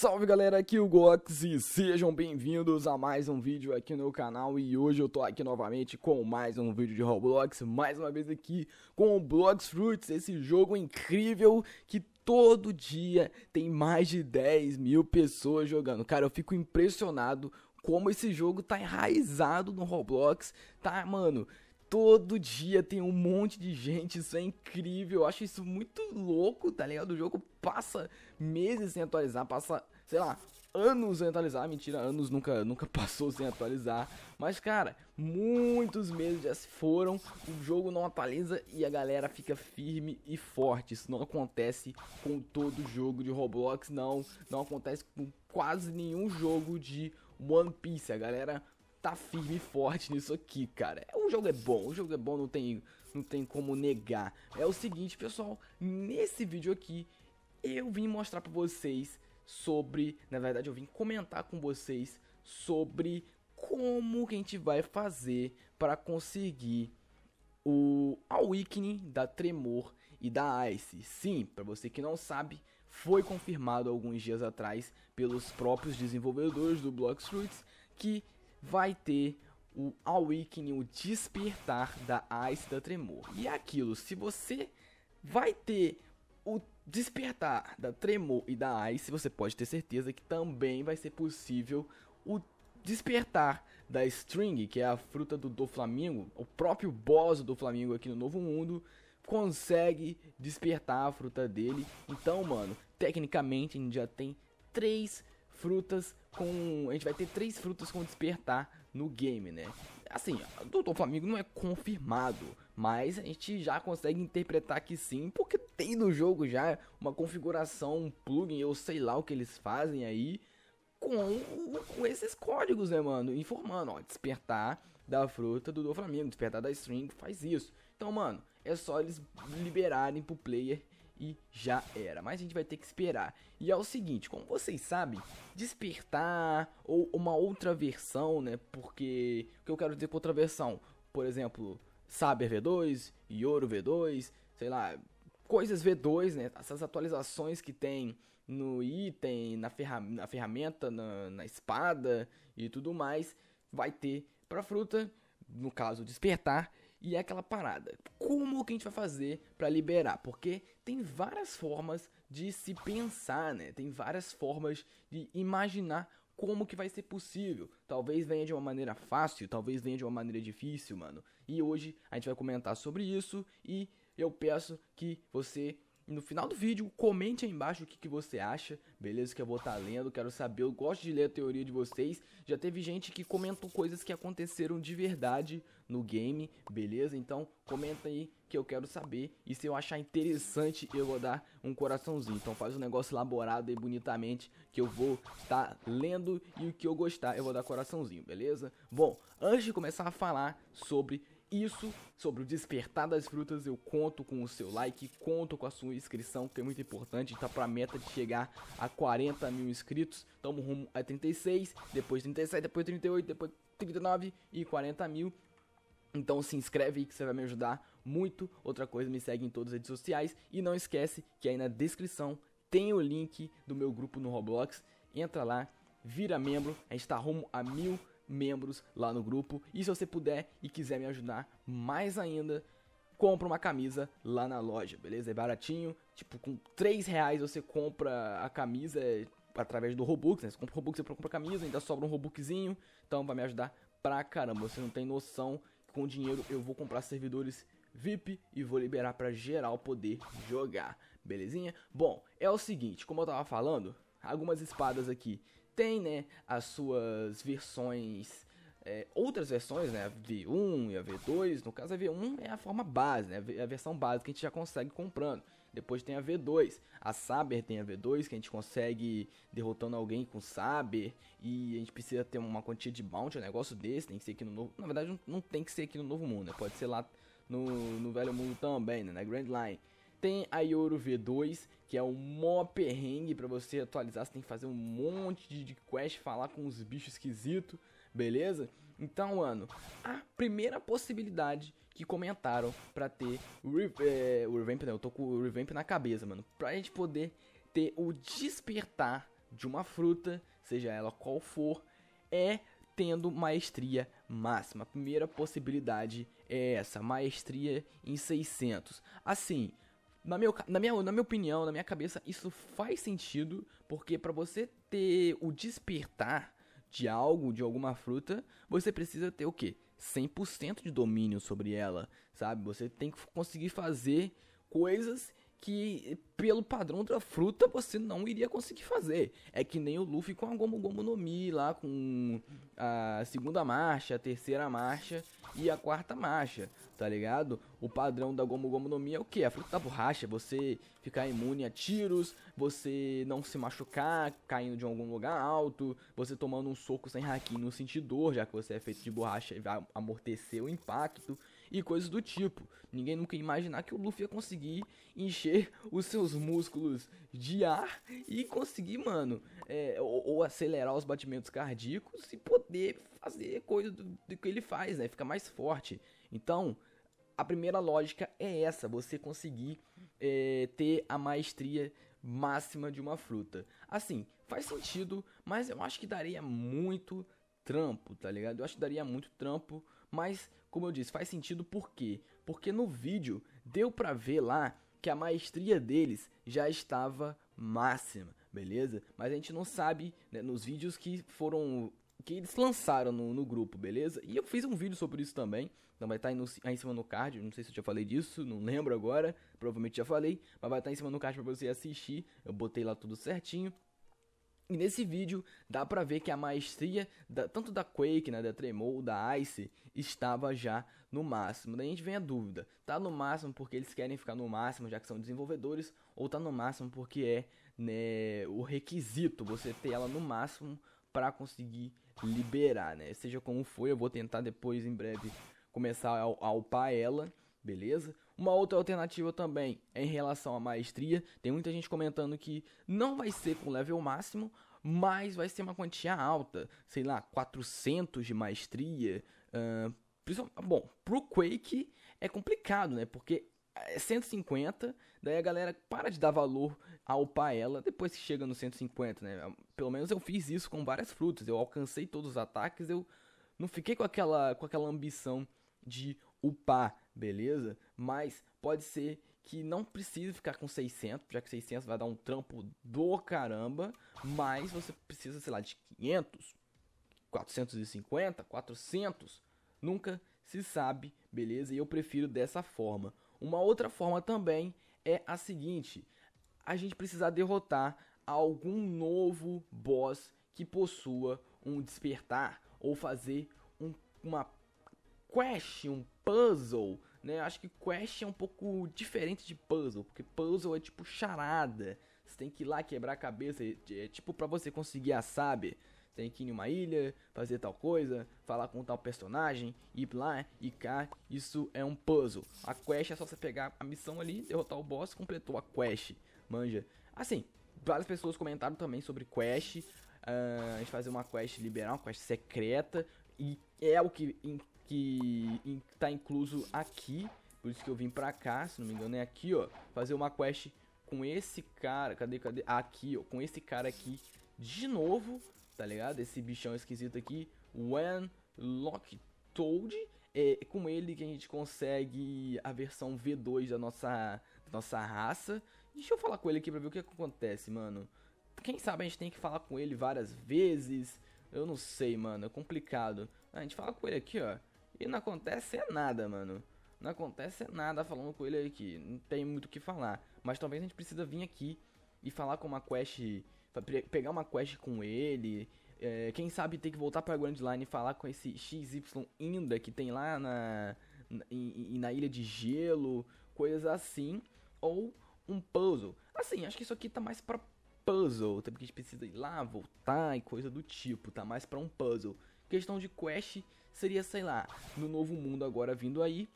Salve galera, aqui é o Gox e sejam bem-vindos a mais um vídeo aqui no canal e hoje eu tô aqui novamente com mais um vídeo de Roblox, mais uma vez aqui com o Blox Fruits, esse jogo incrível que todo dia tem mais de 10 mil pessoas jogando. Cara, eu fico impressionado como esse jogo tá enraizado no Roblox, tá, mano? todo dia tem um monte de gente, isso é incrível, eu acho isso muito louco, tá ligado? O jogo passa meses sem atualizar, passa, sei lá, anos sem atualizar, mentira, anos nunca, nunca passou sem atualizar, mas cara, muitos meses já se foram, o jogo não atualiza e a galera fica firme e forte, isso não acontece com todo jogo de Roblox, não, não acontece com quase nenhum jogo de One Piece, a galera tá firme e forte nisso aqui, cara. É, o jogo é bom, o jogo é bom, não tem, não tem como negar. É o seguinte, pessoal, nesse vídeo aqui eu vim mostrar pra vocês sobre, na verdade eu vim comentar com vocês sobre como que a gente vai fazer para conseguir o Awakening da Tremor e da Ice. Sim, para você que não sabe, foi confirmado alguns dias atrás pelos próprios desenvolvedores do Blox Fruits que vai ter o Awakening, o despertar da ice da Tremor. E é aquilo, se você vai ter o despertar da Tremor e da Ice, você pode ter certeza que também vai ser possível o despertar da String, que é a fruta do, do o próprio boss do Flamingo aqui no Novo Mundo, consegue despertar a fruta dele. Então, mano, tecnicamente a gente já tem três frutas com. A gente vai ter três frutas com despertar no game, né? Assim, o Doutor Flamengo não é confirmado, mas a gente já consegue interpretar que sim, porque tem no jogo já uma configuração, um plugin, eu sei lá o que eles fazem aí. Com, com, esses códigos, né, mano? Informando, ó, despertar da fruta do Flamengo, despertar da string, faz isso. Então, mano, é só eles liberarem pro player e já era. Mas a gente vai ter que esperar. E é o seguinte, como vocês sabem, despertar ou uma outra versão, né? Porque o que eu quero dizer com outra versão, por exemplo, Saber V2, Yoro V2, sei lá, coisas V2, né? Essas atualizações que tem no item, na, ferra na ferramenta, na, na espada e tudo mais, vai ter para fruta, no caso despertar e é aquela parada, como que a gente vai fazer para liberar? Porque tem várias formas de se pensar, né? Tem várias formas de imaginar como que vai ser possível. Talvez venha de uma maneira fácil, talvez venha de uma maneira difícil, mano. E hoje a gente vai comentar sobre isso e eu peço que você no final do vídeo, comente aí embaixo o que, que você acha, beleza? Que eu vou estar tá lendo, quero saber, eu gosto de ler a teoria de vocês. Já teve gente que comentou coisas que aconteceram de verdade no game, beleza? Então comenta aí que eu quero saber e se eu achar interessante eu vou dar um coraçãozinho. Então faz um negócio elaborado e bonitamente que eu vou estar tá lendo e o que eu gostar eu vou dar coraçãozinho, beleza? Bom, antes de começar a falar sobre isso, sobre o despertar das frutas, eu conto com o seu like, conto com a sua inscrição, que é muito importante. Está para a meta de chegar a 40 mil inscritos. Estamos rumo a 36, depois 37, depois 38, depois 39 e 40 mil. Então se inscreve aí que você vai me ajudar muito. Outra coisa, me segue em todas as redes sociais. E não esquece que aí na descrição tem o link do meu grupo no Roblox. Entra lá, vira membro. A gente tá rumo a mil membros lá no grupo. E se você puder e quiser me ajudar mais ainda, compra uma camisa lá na loja, beleza? É baratinho, tipo, com 3 reais você compra a camisa é, através do Robux, né? Você compra o Robux, você compra a camisa, ainda sobra um Robuxinho, então vai me ajudar pra caramba. Você não tem noção que com dinheiro eu vou comprar servidores VIP e vou liberar pra geral poder jogar, belezinha? Bom, é o seguinte, como eu tava falando, algumas espadas aqui tem, né, as suas versões, é, outras versões, né, a V1 e a V2, no caso a V1 é a forma base, né, a versão base que a gente já consegue comprando. Depois tem a V2, a Saber tem a V2 que a gente consegue derrotando alguém com Saber e a gente precisa ter uma quantia de bounty, um negócio desse, tem que ser aqui no novo, na verdade não, não tem que ser aqui no Novo Mundo, né, pode ser lá no, no Velho Mundo também, né, na Grand Line. Tem a Ioro V2, que é um mó perrengue pra você atualizar, você tem que fazer um monte de quest, falar com os bichos esquisitos, beleza? Então, mano, a primeira possibilidade que comentaram pra ter o, re é, o revamp, eu tô com o revamp na cabeça, mano, pra gente poder ter o despertar de uma fruta, seja ela qual for, é tendo maestria máxima. A primeira possibilidade é essa, maestria em 600. Assim, na, meu, na, minha, na minha opinião, na minha cabeça, isso faz sentido, porque para você ter o despertar de algo, de alguma fruta, você precisa ter o quê? 100% de domínio sobre ela, sabe? Você tem que conseguir fazer coisas que pelo padrão da fruta você não iria conseguir fazer. É que nem o Luffy com a Gomu Gomu no Mi lá com a segunda marcha, a terceira marcha e a quarta marcha, tá ligado? O padrão da Gomu Gomu no Mi é o quê? A fruta da borracha, você ficar imune a tiros, você não se machucar caindo de algum lugar alto, você tomando um soco sem haki não sentir dor, já que você é feito de borracha e vai amortecer o impacto e coisas do tipo. Ninguém nunca ia imaginar que o Luffy ia conseguir encher os seus músculos de ar e conseguir, mano, é, ou, ou, acelerar os batimentos cardíacos e poder fazer coisa do, do que ele faz, né? Fica mais forte. Então, a primeira lógica é essa: você conseguir é, ter a maestria máxima de uma fruta. Assim, faz sentido, mas eu acho que daria muito trampo, tá ligado? Eu acho que daria muito trampo, mas como eu disse, faz sentido por quê? Porque no vídeo deu pra ver lá que a maestria deles já estava máxima, beleza? Mas a gente não sabe né, nos vídeos que foram que eles lançaram no, no, grupo, beleza? E eu fiz um vídeo sobre isso também, então vai estar tá aí, no, aí, em cima no card, não sei se eu já falei disso, não lembro agora, provavelmente já falei, mas vai estar tá em cima no card para você assistir, eu botei lá tudo certinho, e nesse vídeo dá pra ver que a maestria da, tanto da Quake, né, da Tremor, da Ice, estava já no máximo. Daí a gente vem a dúvida, tá no máximo porque eles querem ficar no máximo já que são desenvolvedores, ou tá no máximo porque é né, o requisito você ter ela no máximo para conseguir liberar, né? Seja como foi, eu vou tentar depois em breve começar a, a upar ela, beleza? Uma outra alternativa também é em relação à maestria. Tem muita gente comentando que não vai ser com level máximo, mas vai ser uma quantia alta, sei lá, 400 de maestria. Uh, bom, pro Quake é complicado, né? Porque é 150, daí a galera para de dar valor a upar ela depois que chega no 150, né? Pelo menos eu fiz isso com várias frutas, eu alcancei todos os ataques, eu não fiquei com aquela, com aquela ambição de upar beleza? Mas pode ser que não precise ficar com 600, já que 600 vai dar um trampo do caramba, mas você precisa, sei lá, de 500, 450, 400, nunca se sabe, beleza? E eu prefiro dessa forma. Uma outra forma também é a seguinte: a gente precisar derrotar algum novo boss que possua um despertar ou fazer um, uma quest, é um puzzle, né? Acho que quest é um pouco diferente de puzzle, porque puzzle é tipo charada. Você tem que ir lá quebrar a cabeça, é, é tipo para você conseguir a sabe. Tem que ir em uma ilha, fazer tal coisa, falar com tal personagem, ir lá e cá. Isso é um puzzle. A quest é só você pegar a missão ali, derrotar o boss, completou a quest. Manja. Assim, várias pessoas comentaram também sobre quest. Uh, a gente fazer uma quest liberal, uma quest secreta. E é o que, in, que in, tá incluso aqui. Por isso que eu vim pra cá, se não me engano, é aqui, ó. Fazer uma quest com esse cara. Cadê, cadê? Ah, aqui, ó. Com esse cara aqui de novo, tá ligado? Esse bichão esquisito aqui. When Lock Toad. É, é com ele que a gente consegue a versão V2 da nossa, da nossa raça. Deixa eu falar com ele aqui pra ver o que acontece, mano. Quem sabe a gente tem que falar com ele várias vezes. Eu não sei, mano, é complicado. A gente fala com ele aqui, ó, e não acontece é nada, mano. Não acontece nada falando com ele aqui, não tem muito o que falar. Mas talvez a gente precisa vir aqui e falar com uma quest, pegar uma quest com ele, é, quem sabe ter que voltar pra Grand Line e falar com esse XY Inda que tem lá na, na, in, na Ilha de Gelo, coisas assim, ou um puzzle. Assim, acho que isso aqui tá mais pra puzzle, porque a gente precisa ir lá, voltar e coisa do tipo, tá mais para um puzzle. Questão de quest seria, sei lá, no novo mundo agora vindo aí,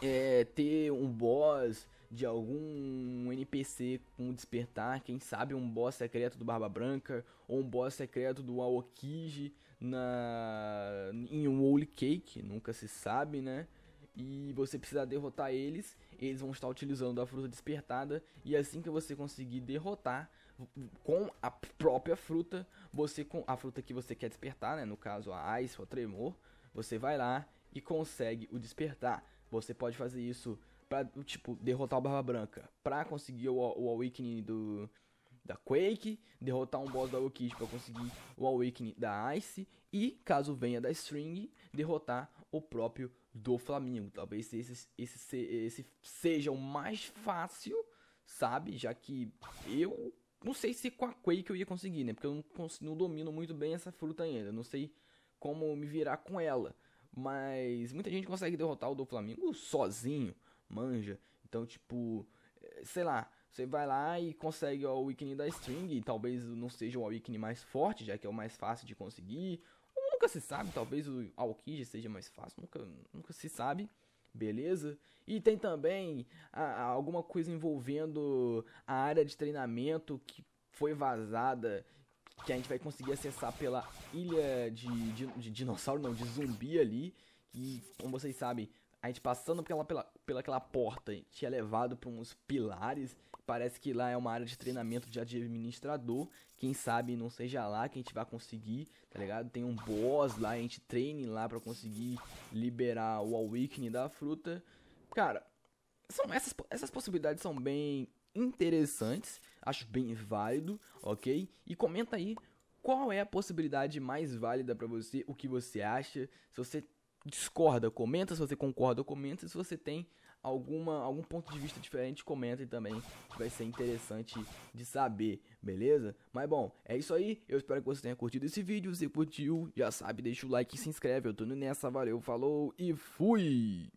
é, ter um boss de algum NPC com despertar, quem sabe um boss secreto do Barba Branca ou um boss secreto do Aokiji na em um Holy Cake, nunca se sabe, né? E você precisa derrotar eles, eles vão estar utilizando a fruta despertada e assim que você conseguir derrotar, com a própria fruta, você com a fruta que você quer despertar, né? No caso a Ice ou Tremor, você vai lá e consegue o despertar. Você pode fazer isso para tipo derrotar o Barba Branca, para conseguir o, o Awakening do da Quake, derrotar um boss da Orchid para conseguir o Awakening da Ice e, caso venha da String, derrotar o próprio do Flamengo. Talvez esse, esse, esse seja o mais fácil, sabe? Já que eu não sei se com a Quake eu ia conseguir, né? Porque eu não, não domino muito bem essa fruta ainda. Não sei como me virar com ela. Mas muita gente consegue derrotar o do Flamengo sozinho, manja. Então, tipo, eh, sei lá, você vai lá e consegue o Awakening da String, e talvez não seja o Awakening mais forte, já que é o mais fácil de conseguir. Nunca se sabe, talvez o Aokiji seja mais fácil, nunca, nunca se sabe beleza? E tem também a, a, alguma coisa envolvendo a área de treinamento que foi vazada, que a gente vai conseguir acessar pela ilha de, de, de dinossauro, não, de zumbi ali. E como vocês sabem, a gente passando pela, pela, pela aquela porta, a gente é levado para uns pilares. Parece que lá é uma área de treinamento de administrador. Quem sabe não seja lá que a gente vai conseguir, tá ligado? Tem um boss lá, a gente treine lá para conseguir liberar o Awakening da fruta. Cara, são essas, essas possibilidades são bem interessantes, acho bem válido, ok? E comenta aí qual é a possibilidade mais válida para você, o que você acha, se você discorda, comenta se você concorda, comenta se você tem alguma algum ponto de vista diferente, comenta também, vai ser interessante de saber, beleza? Mas bom, é isso aí, eu espero que você tenha curtido esse vídeo, se curtiu, já sabe, deixa o like e se inscreve, eu tô nessa, valeu, falou e fui!